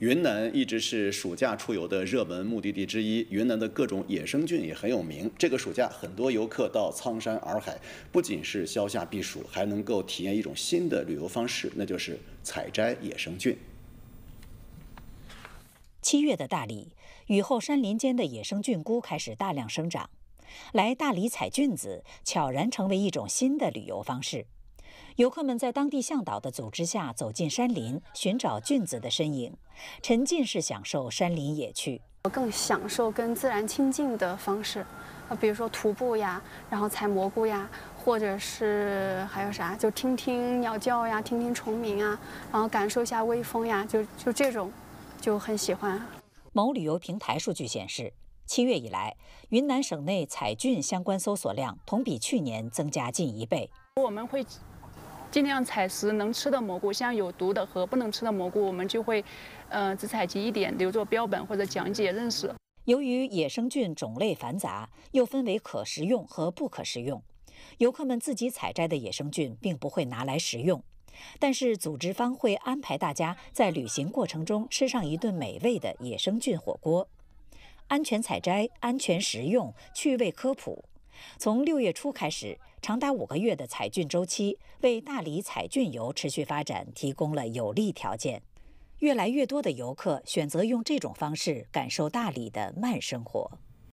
云南一直是暑假出游的热门目的地之一。云南的各种野生菌也很有名。这个暑假，很多游客到苍山洱海，不仅是消夏避暑，还能够体验一种新的旅游方式，那就是采摘野生菌。七月的大理，雨后山林间的野生菌菇开始大量生长。来大理采菌子，悄然成为一种新的旅游方式。游客们在当地向导的组织下走进山林，寻找菌子的身影，沉浸式享受山林野趣。我更享受跟自然亲近的方式，啊，比如说徒步呀，然后采蘑菇呀，或者是还有啥，就听听鸟叫呀，听听虫鸣啊，然后感受一下微风呀，就就这种，就很喜欢。某旅游平台数据显示，七月以来，云南省内采菌相关搜索量同比去年增加近一倍。我们会。尽量采食能吃的蘑菇，像有毒的和不能吃的蘑菇，我们就会，呃，只采集一点留作标本或者讲解认识。由于野生菌种类繁杂，又分为可食用和不可食用，游客们自己采摘的野生菌并不会拿来食用，但是组织方会安排大家在旅行过程中吃上一顿美味的野生菌火锅。安全采摘，安全食用，趣味科普。从六月初开始，长达五个月的采菌周期，为大理采菌游持续发展提供了有利条件。越来越多的游客选择用这种方式感受大理的慢生活。